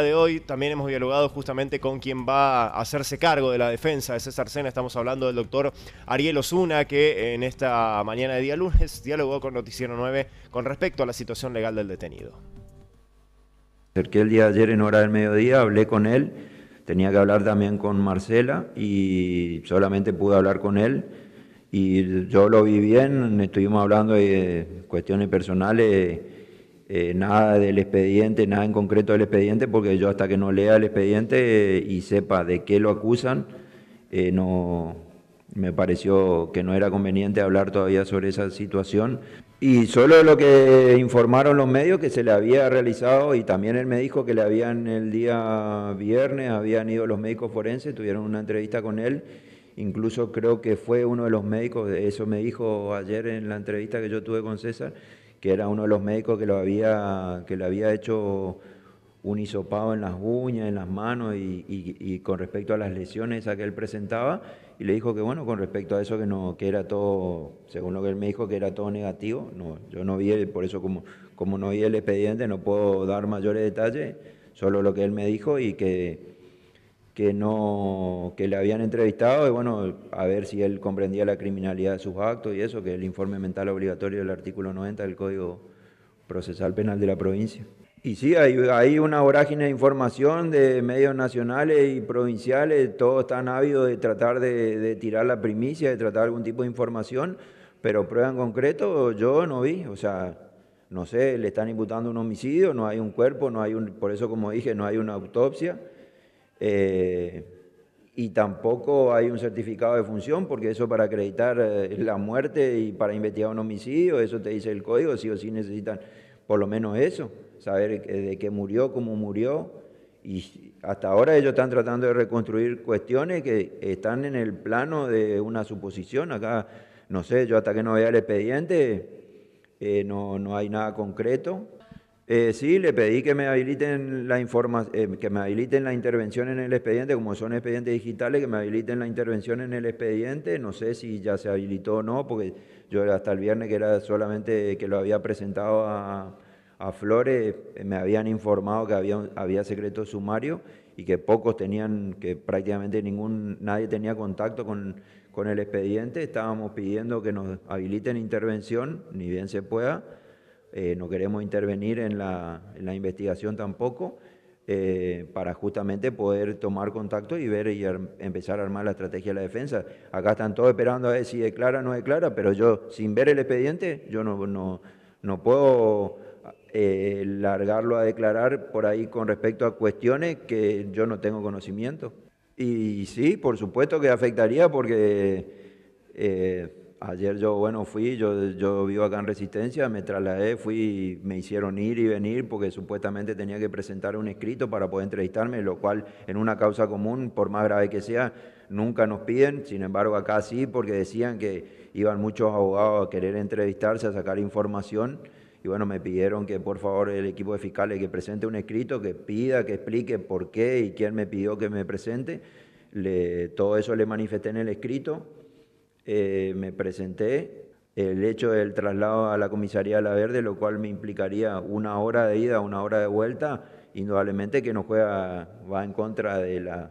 de hoy también hemos dialogado justamente con quien va a hacerse cargo de la defensa de César Sena. Estamos hablando del doctor Ariel Osuna, que en esta mañana de día lunes dialogó con Noticiero 9 con respecto a la situación legal del detenido. Cerqué el día ayer en hora del mediodía, hablé con él, tenía que hablar también con Marcela y solamente pude hablar con él. Y yo lo vi bien, estuvimos hablando de cuestiones personales eh, nada del expediente, nada en concreto del expediente, porque yo hasta que no lea el expediente eh, y sepa de qué lo acusan, eh, no me pareció que no era conveniente hablar todavía sobre esa situación. Y solo lo que informaron los medios que se le había realizado, y también él me dijo que le habían el día viernes, habían ido los médicos forenses, tuvieron una entrevista con él, incluso creo que fue uno de los médicos, eso me dijo ayer en la entrevista que yo tuve con César, que era uno de los médicos que lo había, que había hecho un hisopado en las uñas, en las manos y, con respecto a las lesiones a que él presentaba y le dijo que bueno, con respecto a eso que no que era todo, según lo que él me dijo que era todo negativo, no, yo no vi, por eso como, como no vi el expediente no puedo dar mayores detalles, solo lo que él me dijo y que que no que le habían entrevistado y bueno a ver si él comprendía la criminalidad de sus actos y eso que el informe mental obligatorio del artículo 90 del código procesal penal de la provincia y sí hay, hay una vorágine de información de medios nacionales y provinciales todos están ávidos de tratar de, tirar la primicia de tratar algún tipo de información pero prueba en concreto yo no vi o sea no sé le están imputando un homicidio no hay un cuerpo no hay un por eso como dije no hay una autopsia eh, y tampoco hay un certificado de función, porque eso para acreditar eh, la muerte y para investigar un homicidio, eso te dice el código, sí o sí necesitan por lo menos eso, saber de qué murió, cómo murió. Y hasta ahora ellos están tratando de reconstruir cuestiones que están en el plano de una suposición. Acá, no sé, yo hasta que no vea el expediente, eh, no hay nada concreto. Eh, sí, le pedí que me habiliten la eh, que me habiliten la intervención en el expediente, como son expedientes digitales, que me habiliten la intervención en el expediente. No sé si ya se habilitó o no, porque yo hasta el viernes que era solamente que lo había presentado a, Flores, eh, me habían informado que había, había secreto sumario y que pocos tenían, que prácticamente ningún, nadie tenía contacto con, con el expediente. Estábamos pidiendo que nos habiliten intervención, ni bien se pueda eh, no queremos intervenir en la, investigación tampoco, eh, para justamente poder tomar contacto y ver y empezar a armar la estrategia de la defensa. Acá están todos esperando a ver si declara o no declara, pero yo sin ver el expediente, yo no, puedo eh, largarlo a declarar por ahí con respecto a cuestiones que yo no tengo conocimiento. Y, sí, por supuesto que afectaría porque ayer yo, bueno, fui, yo, yo vivo acá en Resistencia, me trasladé, fui, me hicieron ir y venir porque supuestamente tenía que presentar un escrito para poder entrevistarme, lo cual en una causa común, por más grave que sea, nunca nos piden, sin embargo acá sí, porque decían que iban muchos abogados a querer entrevistarse, a sacar información. Y bueno, me pidieron que por favor el equipo de fiscales que presente un escrito, que pida, que explique por qué y quién me pidió que me presente. todo eso le manifesté en el escrito eh, me presenté, el hecho del traslado a la comisaría La Verde, lo cual me implicaría una hora de ida, una hora de vuelta, indudablemente que nos juega, va en contra de la,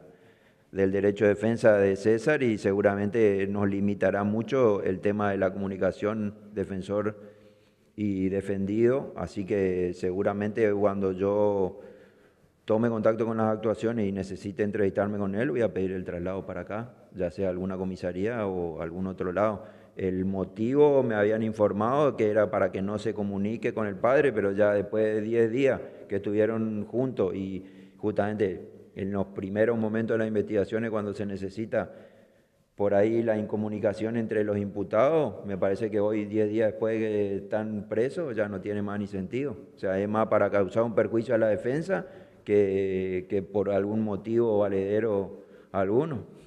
del derecho de defensa de César y seguramente nos limitará mucho el tema de la comunicación defensor y defendido, así que seguramente cuando yo tome contacto con las actuaciones y necesite entrevistarme con él, voy a pedir el traslado para acá, ya sea alguna comisaría o algún otro lado. El motivo me habían informado que era para que no se comunique con el padre, pero ya después de 10 días que estuvieron juntos y justamente en los primeros momentos de las investigaciones cuando se necesita por ahí la incomunicación entre los imputados, me parece que hoy, 10 días después que están presos, ya no tiene más ni sentido. O sea, es más para causar un perjuicio a la defensa que, por algún motivo valedero alguno